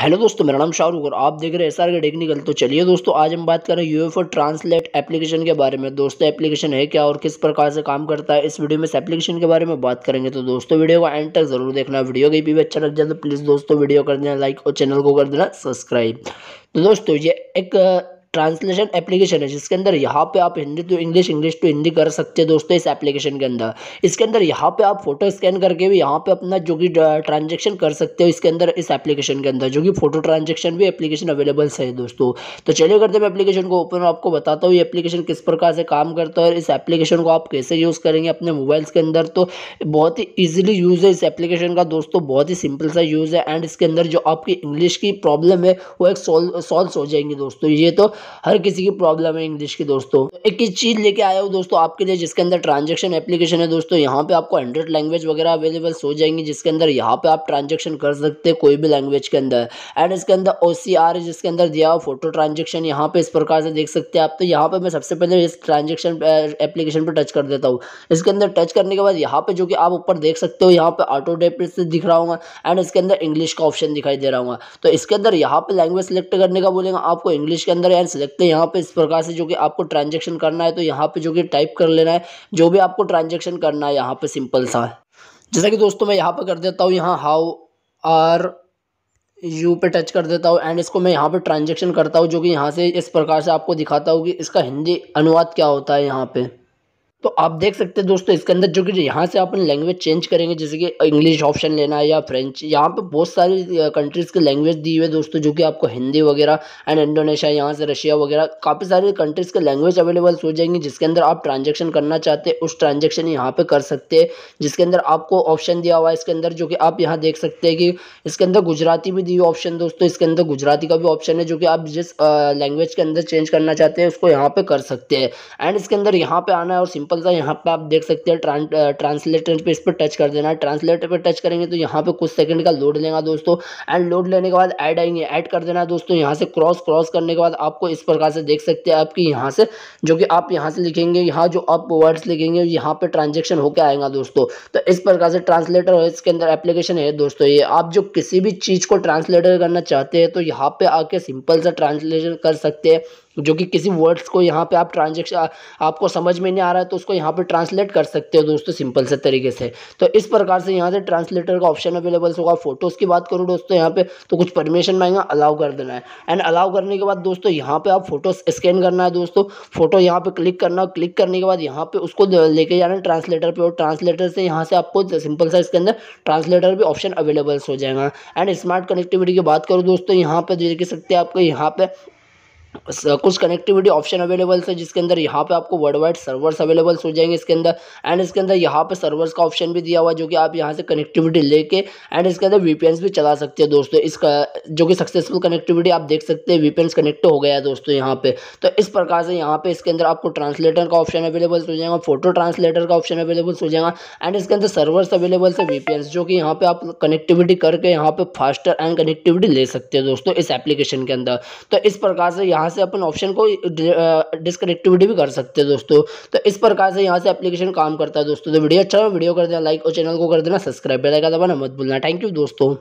hello दोस्तों मेरा नाम शाहरुख और आप देख रहे हैं एस के टेक्निकल तो चलिए दोस्तों आज हम बात कर रहे हैं यूएफओ ट्रांसलेट एप्लीकेशन के बारे में दोस्तों एप्लीकेशन है क्या और किस प्रकार से काम करता है इस वीडियो में इस एप्लीकेशन के बारे में बात करेंगे तो दोस्तों वीडियो को एंड तक जरूर देखना वीडियो कहीं भी अच्छा लग जाए तो प्लीज़ दोस्तों वीडियो कर देना लाइक और चैनल को कर देना सब्सक्राइब तो दोस्तों ये एक ट्रांसलेशन एप्लीकेशन है जिसके अंदर यहाँ पे आप Hindi to English English to Hindi कर सकते हैं दोस्तों इस एप्लीकेशन के अंदर इसके अंदर यहाँ पे आप फोटो स्कैन करके भी यहाँ पे अपना जो कि ट्रांजेक्शन कर सकते हो इसके अंदर इस एप्लीकेशन के अंदर जो कि फोटो ट्रांजेक्शन भी एप्लीकेशन अवेलेबल है दोस्तों तो चलिए करते मैं एप्लीकेशन को ओपन आपको बताता हूँ ये एप्लीकेशन किस प्रकार से काम करता है और इस एप्लीकेशन को आप कैसे यूज़ करेंगे अपने मोबाइल्स के अंदर तो बहुत ही ईजिली यूज़ है इस एप्लीकेशन का दोस्तों बहुत ही सिंपल सा यूज़ है एंड इसके अंदर जो आपकी इंग्लिश की प्रॉब्लम है वो एक सॉल्व सॉल्व हो जाएंगी दोस्तों ये तो हर किसी की प्रॉब्लम है इंग्लिश की दोस्तों तो एक ही चीज़ लेके आया हूँ दोस्तों आपके लिए जिसके अंदर ट्रांजेक्शन एप्लीकेशन है दोस्तों यहाँ पे आपको हंड्रेड लैंग्वेज वगैरह अवेलेबल हो जाएंगी जिसके अंदर यहाँ पे आप ट्रांजेक्शन कर सकते हैं कोई भी लैंग्वेज के अंदर एंड इसके अंदर ओ जिसके अंदर दिया हुआ फोटो ट्रांजेक्शन यहाँ पे इस प्रकार से देख सकते हैं आप तो यहाँ पे मैं सबसे पहले इस ट्रांजेक्शन एप्लीकेशन पर टच कर देता हूँ इसके अंदर टच करने के बाद यहाँ पे जो कि आप ऊपर देख सकते हो यहाँ पे ऑटो डेपिट से दिख रहा हूँ एंड इसके अंदर इंग्लिश का ऑप्शन दिखाई दे रहा हूँ तो इसके अंदर यहाँ पे लैंग्वेज सेलेक्ट करने का बोलेगा आपको इंग्लिश के अंदर यार बैलेंस देखते हैं यहाँ पे इस प्रकार से जो कि आपको ट्रांजेक्शन करना है तो यहाँ पे जो कि टाइप कर लेना है जो भी आपको ट्रांजेक्शन करना है यहाँ पे सिंपल सा है जैसा कि दोस्तों मैं यहाँ पर कर देता हूँ यहाँ हाउ आर यू पे टच कर देता हूँ एंड इसको मैं यहाँ पे ट्रांजेक्शन करता हूँ जो कि यहाँ से इस प्रकार से आपको दिखाता हूँ कि इसका हिंदी अनुवाद क्या होता है यहाँ पे तो आप देख सकते हैं दोस्तों इसके अंदर जो कि यहाँ से आप लैंग्वेज चेंज करेंगे जैसे कि इंग्लिश ऑप्शन लेना है या फ्रेंच यहाँ पे बहुत सारी कंट्रीज़ के लैंग्वेज दी हुई है दोस्तों जो कि आपको हिंदी वगैरह एंड इंडोनेशिया यहाँ से रशिया वगैरह काफ़ी सारे कंट्रीज़ के लैंग्वेज अवेलेबल हो जाएंगी जिसके अंदर आप ट्रांजेक्शन करना चाहते हैं उस ट्रांजेक्शन यहाँ पर कर सकते हैं जिसके अंदर आपको ऑप्शन दिया हुआ है इसके अंदर जो कि आप यहाँ देख सकते हैं कि इसके अंदर गुजराती भी दी हुई ऑप्शन दोस्तों इसके अंदर गुजराती का भी ऑप्शन है जो कि आप जिस लैंग्वेज के अंदर चेंज करना चाहते हैं उसको यहाँ पर कर सकते हैं एंड इसके अंदर यहाँ पर आना है और सिंपल सा यहाँ पे आप देख सकते हैं ट्रां ट्रांसलेटर पे इस पर टच कर देना है ट्रांसलेटर पे टच करेंगे तो यहाँ पे कुछ सेकंड का लोड लेगा दोस्तों एंड लोड लेने के बाद ऐड आएंगे ऐड कर देना है दोस्तों यहाँ से क्रॉस क्रॉस करने के बाद आपको इस प्रकार से देख सकते हैं आपकी यहाँ से जो कि आप यहाँ से लिखेंगे यहाँ जो आप वर्ड्स लिखेंगे यहाँ पर ट्रांजेक्शन होकर आएगा दोस्तों तो इस प्रकार से ट्रांसलेटर और इसके अंदर एप्लीकेशन है दोस्तों ये आप जो किसी भी चीज़ को ट्रांसलेटर करना चाहते हैं तो यहाँ पर आके सिंपल सा ट्रांसलेशन कर सकते हैं जो कि किसी वर्ड्स को यहाँ पे आप ट्रांजेक्शन आपको समझ में नहीं आ रहा है तो उसको यहाँ पे ट्रांसलेट कर सकते हो दोस्तों सिंपल से तरीके से तो इस प्रकार से यहाँ से ट्रांसलेटर का ऑप्शन अवेलेबल होगा फोटोज़ की बात करूँ दोस्तों यहाँ पे तो कुछ परमिशन मांगा अलाउ कर देना है एंड अलाउ करने के बाद दोस्तों यहाँ पे आप फोटोज स्कैन करना है दोस्तों फोटो यहाँ पे क्लिक करना क्लिक करने के बाद यहाँ पे उसको लेके जाना है ट्रांसलेटर पर और ट्रांसलेटर से यहाँ से आपको सिंपल सा इसके अंदर ट्रांसलेटर भी ऑप्शन अवेलेबल्स हो जाएगा एंड स्मार्ट कनेक्टिविटी की बात करूँ दोस्तों यहाँ पे देख सकते हैं आपको यहाँ पे कुछ कनेक्टिविटी ऑप्शन अवेलेबल है जिसके अंदर यहाँ पे आपको वर्ल्ड वाइड सर्वर्स अवेलेबल हो जाएंगे इसके अंदर एंड इसके अंदर यहाँ पे सर्वर्स का ऑप्शन भी दिया हुआ है जो कि आप यहाँ से कनेक्टिविटी लेके एंड इसके अंदर वी भी चला सकते हैं दोस्तों इसका जो कि सक्सेसफुल कनेक्टिविटी आप देख सकते हैं वीपीएन कनेक्ट हो गया है दोस्तों यहाँ पे तो इस प्रकार से यहाँ पे इसके अंदर आपको ट्रांसलेटर का ऑप्शन अवेलेबल हो जाएगा फोटो ट्रांसलेटर का ऑप्शन अवेलेबल हो जाएगा एंड इसके अंदर सर्वर्स अवेलेबल है वी जो कि यहाँ पे आप कनेक्टिविटी करके यहाँ पे फास्टर एंड कनेक्टिविटी ले सकते हैं दोस्तों इस एप्लीकेशन के अंदर तो इस प्रकार से यहाँ से अपन ऑप्शन को डिस्कनेक्टिविटी भी कर सकते हैं दोस्तों तो इस प्रकार से यहाँ से एप्लीकेशन काम करता है दोस्तों तो वीडियो अच्छा हो वीडियो कर देना लाइक और चैनल को कर देना सब्सक्राइब देगा दबाना मत भूलना थैंक यू दोस्तों